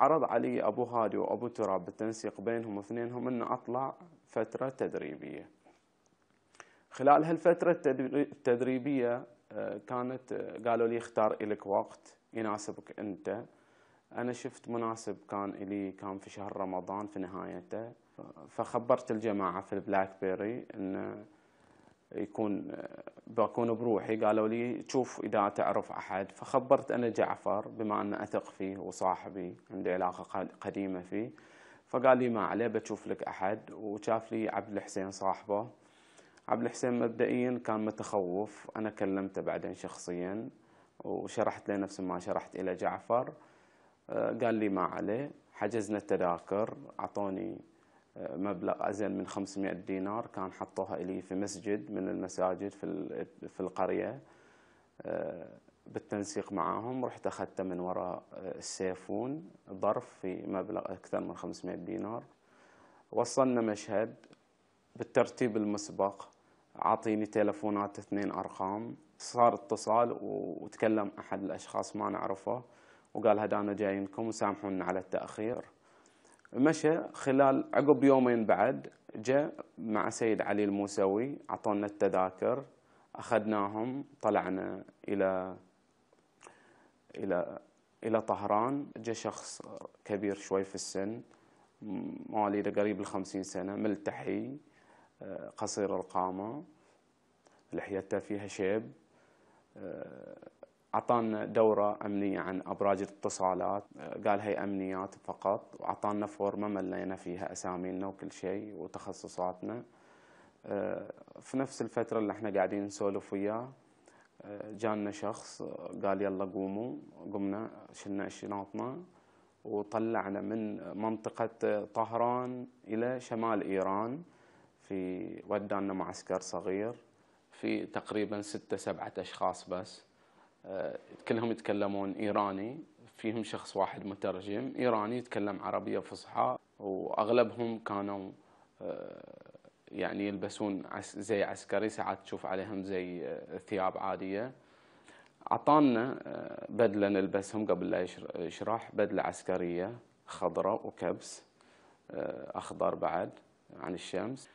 عرض علي أبو هادي وأبو تراب بالتنسيق بينهم اثنينهم أن أطلع فترة تدريبية خلال هالفترة التدريبية آه، كانت آه، قالوا لي اختار لك وقت يناسبك أنت أنا شفت مناسب كان إلي كان في شهر رمضان في نهايته فخبرت الجماعة في البلاك بيري أنه يكون آه، بكون بروحي قالوا لي شوف إذا تعرف أحد فخبرت أنا جعفر بما أن أثق فيه وصاحبي عندي علاقة قديمة فيه فقال لي ما عليه بتشوف لك أحد وشاف لي عبد الحسين صاحبه عبد الحسين مبدئيا كان متخوف أنا كلمته بعدين شخصيا وشرحت له نفس ما شرحت إلى جعفر آه، قال لي ما عليه حجزنا التذاكر أعطوني مبلغ أزل من 500 دينار كان حطوها إلي في مسجد من المساجد في, في القرية آه، بالتنسيق معاهم رحت أخذته من وراء آه، السيفون ظرف في مبلغ أكثر من 500 دينار وصلنا مشهد بالترتيب المسبق عاطيني تلفونات اثنين أرقام صار اتصال وتكلم أحد الأشخاص ما نعرفه وقال هذا أنا جايينكم وسامحونا على التأخير مشى خلال عقب يومين بعد جاء مع سيد علي الموسوي اعطونا التذاكر اخذناهم طلعنا الى الى الى طهران جاء شخص كبير شوي في السن مواليد قريب الخمسين سنة ملتحي قصير القامة لحيته فيها شيب اعطانا دوره امنيه عن ابراج الاتصالات قال هي امنيات فقط واعطانا فورمه ملينا فيها اسامينا وكل شيء وتخصصاتنا آه، في نفس الفتره اللي احنا قاعدين نسولف وياه آه، جانا شخص قال يلا قوموا قمنا شلنا شنطنا وطلعنا من منطقة طهران إلى شمال إيران في ودانا معسكر صغير في تقريبا ستة سبعة أشخاص بس آه، كلهم يتكلمون ايراني فيهم شخص واحد مترجم ايراني يتكلم عربيه فصحى واغلبهم كانوا آه، يعني يلبسون زي عسكري ساعات تشوف عليهم زي آه، ثياب عاديه عطانا بدله نلبسهم قبل لا يشرح بدله عسكريه خضراء وكبس اخضر بعد عن الشمس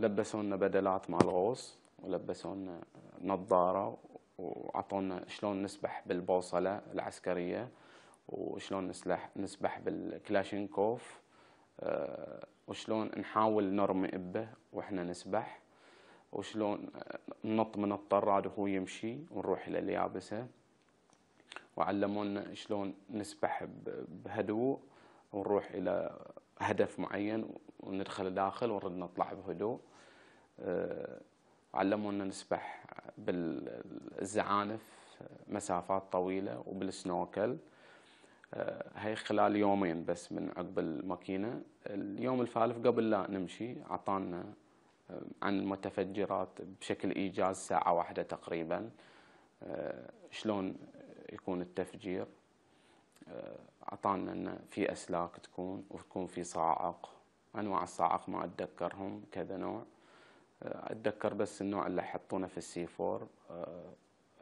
لبسونا بدلات مال غوص ولبسونا نظاره وعطونا شلون نسبح بالبوصله العسكريه وشلون نسلح نسبح بالكلاشينكوف آه، وشلون نحاول نرمي إبه وإحنا نسبح وشلون ننط من الطراد وهو يمشي ونروح إلى اليابسة وعلمونا شلون نسبح بهدوء ونروح إلى هدف معين وندخل داخل ونرد نطلع بهدوء آه، علمونا نسبح بالزعانف مسافات طويلة وبالسنوكل آه، هاي خلال يومين بس من عقب الماكينة اليوم الثالث قبل لا نمشي عطانا آه، عن المتفجرات بشكل إيجاز ساعة واحدة تقريبا آه، شلون يكون التفجير عطانا أن في أسلاك تكون وتكون في صاعق أنواع الصاعق ما أتذكرهم كذا نوع اتذكر بس النوع اللي حطونه في السي 4 آه،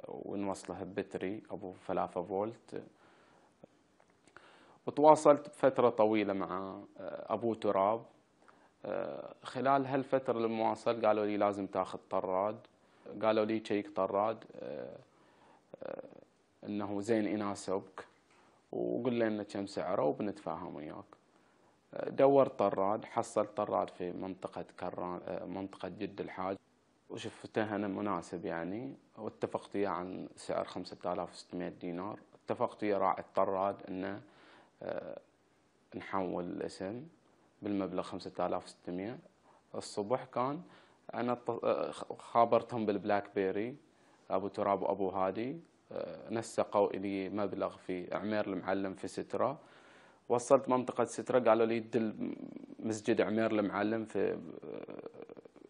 ونوصله ببتري ابو 3 فولت وتواصلت فترة طويلة مع آه، ابو تراب آه، خلال هالفترة المواصل قالوا لي لازم تاخذ طراد قالوا لي تشيك طراد انه زين يناسبك وقل لنا كم سعره وبنتفاهم وياك دور طراد حصل طراد في منطقة كران منطقة جد الحاج وشفتها أنا مناسب يعني واتفقت وياه عن سعر 5600 دينار اتفقت ويا راعي الطراد أنه آه، نحول الاسم بالمبلغ 5600 الصبح كان أنا آه، خابرتهم بالبلاك بيري أبو تراب وأبو هادي آه، نسقوا لي مبلغ في عمير المعلم في سترة وصلت منطقة سترق قالوا لي دل مسجد عمير المعلم في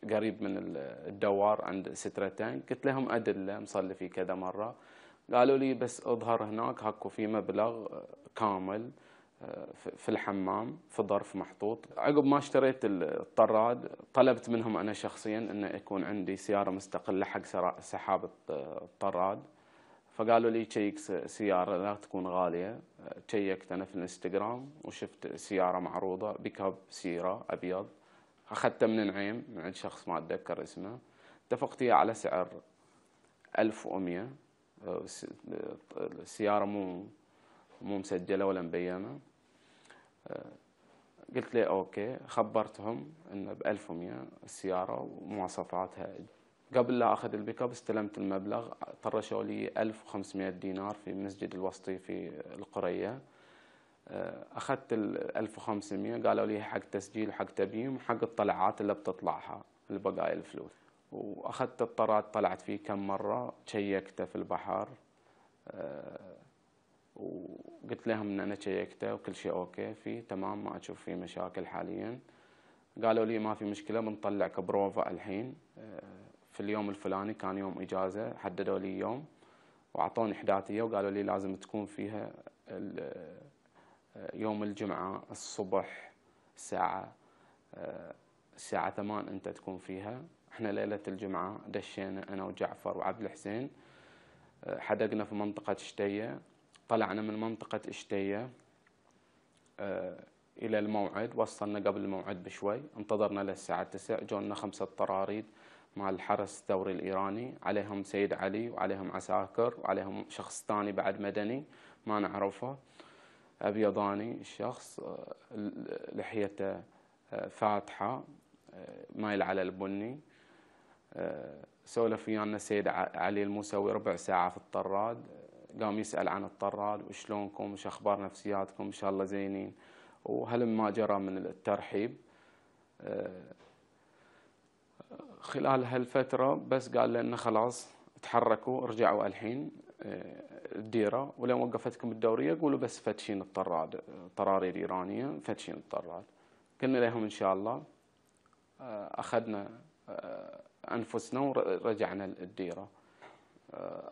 آه، قريب من الدوار عند سترتين قلت لهم أدلة مصلي فيه كذا مرة قالوا لي بس اظهر هناك هكو آه، آه، في مبلغ كامل في الحمام في ظرف محطوط عقب ما اشتريت الطراد طلبت منهم أنا شخصيا أن يكون عندي سيارة مستقلة حق سحاب الطراد فقالوا لي تشيك سيارة لا تكون غالية تشيكت أنا في الانستغرام وشفت سيارة معروضة بيك اب سيرة أبيض أخذته من نعيم من عند شخص ما أتذكر اسمه اتفقت وياه على سعر 1100 السيارة مو مو مسجلة ولا مبينة قلت لي أوكي خبرتهم انه ب 1100 السيارة ومواصفاتها قبل لا اخذ البيك اب استلمت المبلغ طرشوا لي 1500 دينار في المسجد الوسطي في القريه آه، اخذت ال 1500 قالوا لي حق تسجيل حق تبييم حق الطلعات اللي بتطلعها البقايا الفلوس واخذت الطرات طلعت فيه كم مره شيكته في البحر آه، وقلت لهم ان انا شيكته وكل شيء اوكي فيه تمام ما اشوف فيه مشاكل حاليا قالوا لي ما في مشكله بنطلعك بروفا الحين آه، في اليوم الفلاني كان يوم إجازة حددوا لي يوم وأعطوني احداثيه وقالوا لي لازم تكون فيها آه، يوم الجمعة الصبح الساعة آه، الساعة ثمان أنت تكون فيها احنا ليلة الجمعة دشينا أنا وجعفر وعبد الحسين آه، حدقنا في منطقة اشتية طلعنا من منطقة اشتية إلى الموعد وصلنا قبل الموعد بشوي انتظرنا للساعة 9 جونا خمسة طراريد مع الحرس الثوري الإيراني عليهم سيد علي وعليهم عساكر وعليهم شخص ثاني بعد مدني ما نعرفه أبيضاني الشخص آه، لحيته آه، فاتحة آه، مايل على البني سولف ويانا سيد علي الموسوي ربع ساعة في الطراد قام يسأل عن الطراد وشلونكم وش أخبار نفسياتكم إن شاء الله زينين وهل ما جرى من الترحيب خلال هالفترة بس قال لنا خلاص تحركوا ارجعوا الحين آه، الديرة ولين وقفتكم الدورية قولوا بس فتشين الطراد طراري الإيرانية فتشين الطراد قلنا لهم إن شاء الله آه، أخذنا آه، أنفسنا ورجعنا الديرة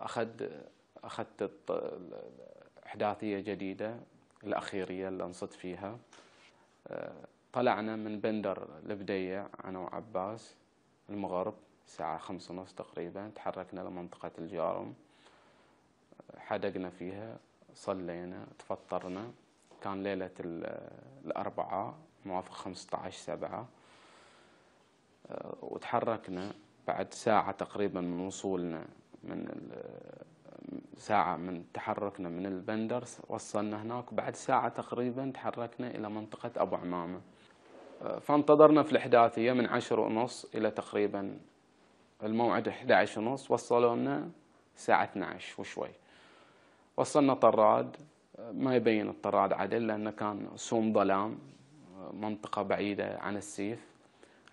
أخذ أخذت أحداثية جديدة الأخيرية اللي انصت فيها طلعنا من بندر البديع أنا وعباس المغرب الساعة خمسة ونص تقريبا تحركنا لمنطقة الجارم حدقنا فيها صلينا تفطرنا كان ليلة الأربعاء موافق عشر سبعة آه، وتحركنا بعد ساعة تقريبا من وصولنا من ساعة من تحركنا من البندر وصلنا هناك بعد ساعة تقريبا تحركنا إلى منطقة أبو عمامة فانتظرنا في الإحداثية من عشر ونص إلى تقريبا الموعد 11 ونص وصلوا لنا الساعة 12 وشوي وصلنا طراد ما يبين الطراد عدل لأنه كان سوم ظلام منطقة بعيدة عن السيف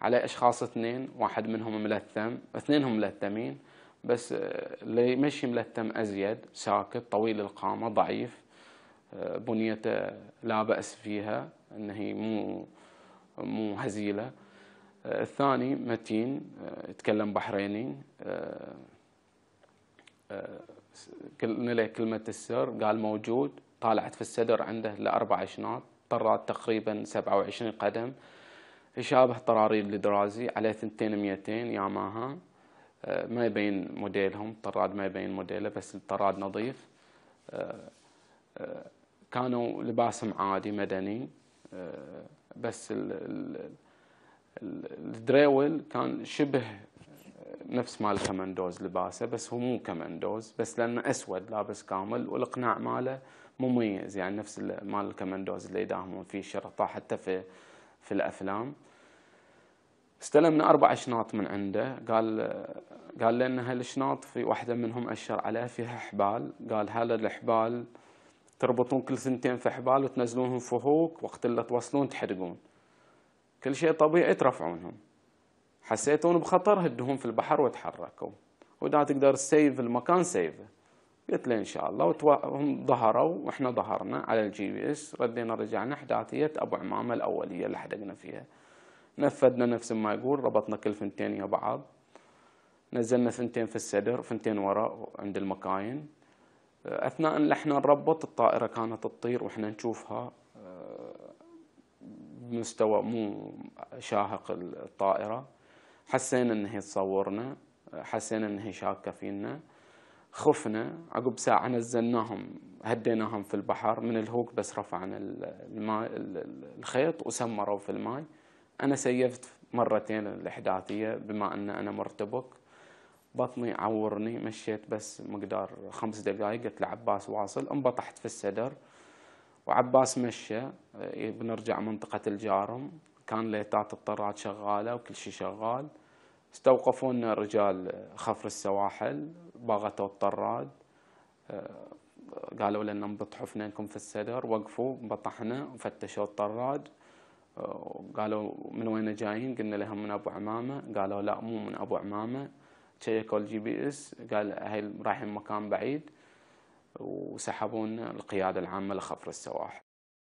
على أشخاص اثنين واحد منهم ملثم اثنينهم ملثمين بس اللي مشي ملثم أزيد ساكت طويل القامة ضعيف بنيته لا بأس فيها أنه هي مو مو هزيله آه، الثاني متين آه، يتكلم بحريني قلنا له آه، كلمة السر قال موجود طالعت في السدر عنده لأربع شنات طرات تقريبا سبعة وعشرين قدم يشابه طراريد الدرازي عليه ثنتين ميتين ياماها ما يبين موديلهم طراد ما يبين موديله بس الطراد نظيف كانوا لباسهم عادي مدني بس الدراول كان شبه نفس مال كمندوز لباسه بس هو مو كمندوز بس لانه اسود لابس كامل والاقناع ماله مميز يعني نفس مال الكمندوز اللي يداهمون فيه الشرطه حتى في في الافلام استلمنا اربع شنط من عنده قال قال لنا هالشناط في واحده منهم اشر عليها فيها حبال قال هذا الحبال تربطون كل ثنتين في حبال وتنزلونهم فوق وقت اللي توصلون تحرقون كل شيء طبيعي ترفعونهم حسيتون بخطر هدهم في البحر وتحركوا وإذا تقدر تسيف المكان سيفه قلت له إن شاء الله وهم ظهروا وإحنا ظهرنا على الجي بي إس ردينا رجعنا حداثية أبو عمامة الأولية اللي حدقنا فيها نفذنا نفس ما يقول ربطنا كل ثنتين يا بعض نزلنا ثنتين في السدر ثنتين وراء عند المكاين اثناء اللي احنا نربط الطائره كانت تطير واحنا نشوفها بمستوى آه، مو شاهق الطائره حسينا ان هي تصورنا حسينا ان هي شاكه فينا خفنا عقب ساعه نزلناهم هديناهم في البحر من الهوك بس رفعنا الماء الخيط وسمروا في الماي انا سيفت مرتين الاحداثيه بما ان انا مرتبك بطني عورني مشيت بس مقدار خمس دقائق قلت لعباس واصل انبطحت في السدر وعباس مشى إيه، بنرجع منطقة الجارم كان ليتات الطرات شغالة وكل شيء شغال استوقفونا رجال خفر السواحل باغتوا الطراد إيه، قالوا لنا انبطحوا فنينكم في السدر وقفوا انبطحنا وفتشوا الطراد إيه، قالوا من وين جايين قلنا لهم من ابو عمامه قالوا لا مو من ابو عمامه شيكوا الجي بي اس قال هاي رايحين مكان بعيد وسحبون القيادة العامة لخفر السواحل